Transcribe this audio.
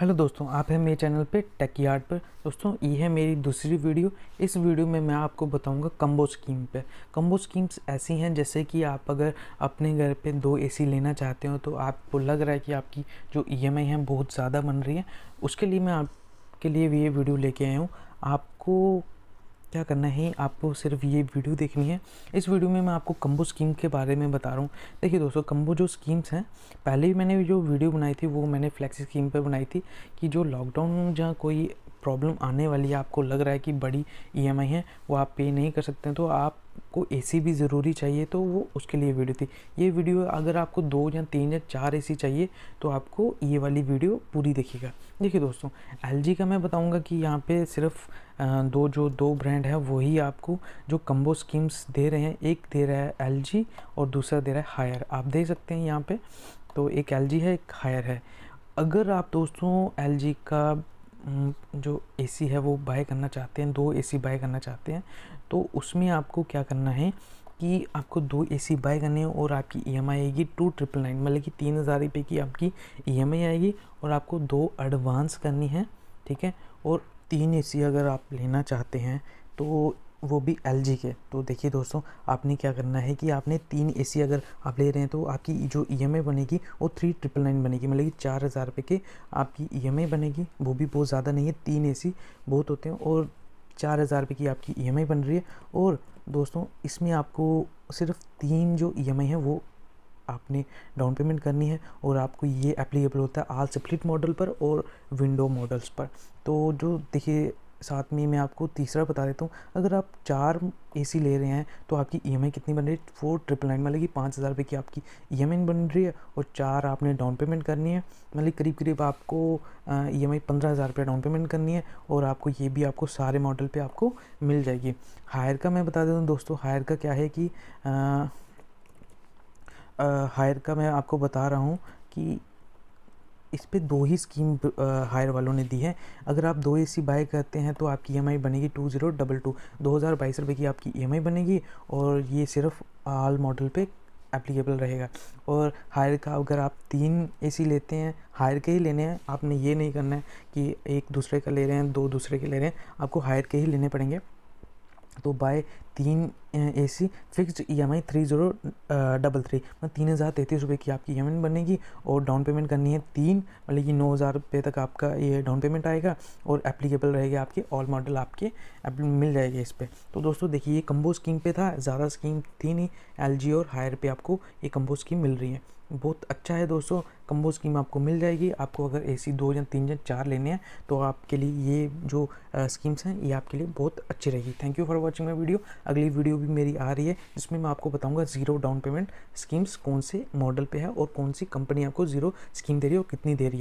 hello दोस्तों आप हैं मेरे चैनल पे टेक यार्ड पर दोस्तों ये है मेरी दूसरी वीडियो इस वीडियो में मैं आपको बताऊंगा कम्बो स्कीम पे कम्बो स्कीम्स ऐसी हैं जैसे कि आप अगर अपने घर पे दो एसी लेना चाहते हो तो आपको लग रहा है कि आपकी जो ईएमआई e है बहुत ज़्यादा बन रही है उसके लिए मैं आपके लिए भी ये वीडियो लेके आया हूँ आपको क्या करना है आपको सिर्फ ये वीडियो देखनी है इस वीडियो में मैं आपको कम्बो स्कीम के बारे में बता रहा हूँ देखिए दोस्तों कम्बो जो स्कीम्स हैं पहले भी मैंने जो वीडियो बनाई थी वो मैंने फ्लैक्सी स्कीम पर बनाई थी कि जो लॉकडाउन जहाँ कोई प्रॉब्लम आने वाली है आपको लग रहा है कि बड़ी ई e है वो आप पे नहीं कर सकते तो आपको ए भी ज़रूरी चाहिए तो वो उसके लिए वीडियो थी ये वीडियो अगर आपको दो या तीन या चार ए चाहिए तो आपको ये वाली वीडियो पूरी देखिएगा देखिए दोस्तों एल का मैं बताऊँगा कि यहाँ पर सिर्फ दो जो दो ब्रांड है वही आपको जो कम्बो स्कीम्स दे रहे हैं एक दे रहा है एल और दूसरा दे रहा है हायर आप देख सकते हैं यहाँ पर तो एक एल है एक हायर है अगर आप दोस्तों एल का जो एसी है वो बाय करना चाहते हैं दो एसी बाय करना चाहते हैं तो उसमें आपको क्या करना है कि आपको दो एसी बाय करने हैं और आपकी ईएमआई e आएगी टू ट्रिपल नाइन मतलब कि तीन हज़ार रुपये की आपकी ईएमआई e आएगी और आपको दो एडवांस करनी है ठीक है और तीन एसी अगर आप लेना चाहते हैं तो वो भी एल के तो देखिए दोस्तों आपने क्या करना है कि आपने तीन ए अगर आप ले रहे हैं तो आपकी जो ई e बनेगी वो थ्री ट्रिपल नाइन बनेगी मतलब कि चार हज़ार रुपये की आपकी ई e बनेगी वो भी बहुत ज़्यादा नहीं है तीन ए बहुत होते हैं और चार हज़ार रुपये की आपकी ई e बन रही है और दोस्तों इसमें आपको सिर्फ तीन जो ई है वो आपने डाउन पेमेंट करनी है और आपको ये एप्लीकेबल होता है आल स्प्लिट मॉडल पर और विंडो मॉडल्स पर तो जो देखिए साथ में मैं आपको तीसरा बता देता हूँ अगर आप चार एसी ले रहे हैं तो आपकी ई e कितनी बन रही है फोर ट्रिपल नाइन मतलब कि पाँच हज़ार रुपये की आपकी ईएमआई e बन रही है और चार आपने डाउन पेमेंट करनी है मतलब करीब करीब आपको ई एम आई पंद्रह हज़ार रुपया डाउन पेमेंट करनी है और आपको ये भी आपको सारे मॉडल पर आपको मिल जाएगी हायर का मैं बता देता हूँ दोस्तों हायर का क्या है कि हायर का मैं आपको बता रहा हूँ कि इस पर दो ही स्कीम हायर वालों ने दी है अगर आप दो ए सी बाय करते हैं तो आपकी ई e बनेगी टू ज़ीरो डबल टू दो हज़ार बाईस रुपये की आपकी ई e बनेगी और ये सिर्फ आल मॉडल पे एप्लीकेबल रहेगा और हायर का अगर आप तीन एसी लेते हैं हायर के ही लेने हैं आपने ये नहीं करना है कि एक दूसरे का ले रहे हैं दो दूसरे के ले रहे हैं आपको हायर के ही लेने पड़ेंगे तो बाय तीन A C fix E M I three zero double three मतलब तीन हज़ार तैंतीस रुपये की आपकी ई एम आई बनेगी और डाउन पेमेंट करनी है तीन मतलब कि नौ हज़ार रुपये तक आपका ये डाउन पेमेंट आएगा और एप्लीकेबल रहेगा आपके ऑल मॉडल आपके मिल जाएगा इस पर तो दोस्तों देखिए ये कम्बो स्कीम पे था ज़्यादा स्कीम थी नहीं एल जी और हायर पे आपको ये कम्बो स्कीम मिल रही है बहुत अच्छा है दोस्तों कम्बो स्कीम आपको मिल जाएगी आपको अगर ए सी दो या तीन या चार लेने हैं तो आपके लिए ये जो स्कीम्स हैं ये आपके लिए बहुत अच्छी रहेगी thank you for watching my video अगली वीडियो भी मेरी आ रही है जिसमें मैं आपको बताऊंगा ज़ीरो डाउन पेमेंट स्कीम्स कौन से मॉडल पे है और कौन सी कंपनी आपको ज़ीरो स्कीम दे रही है और कितनी दे रही है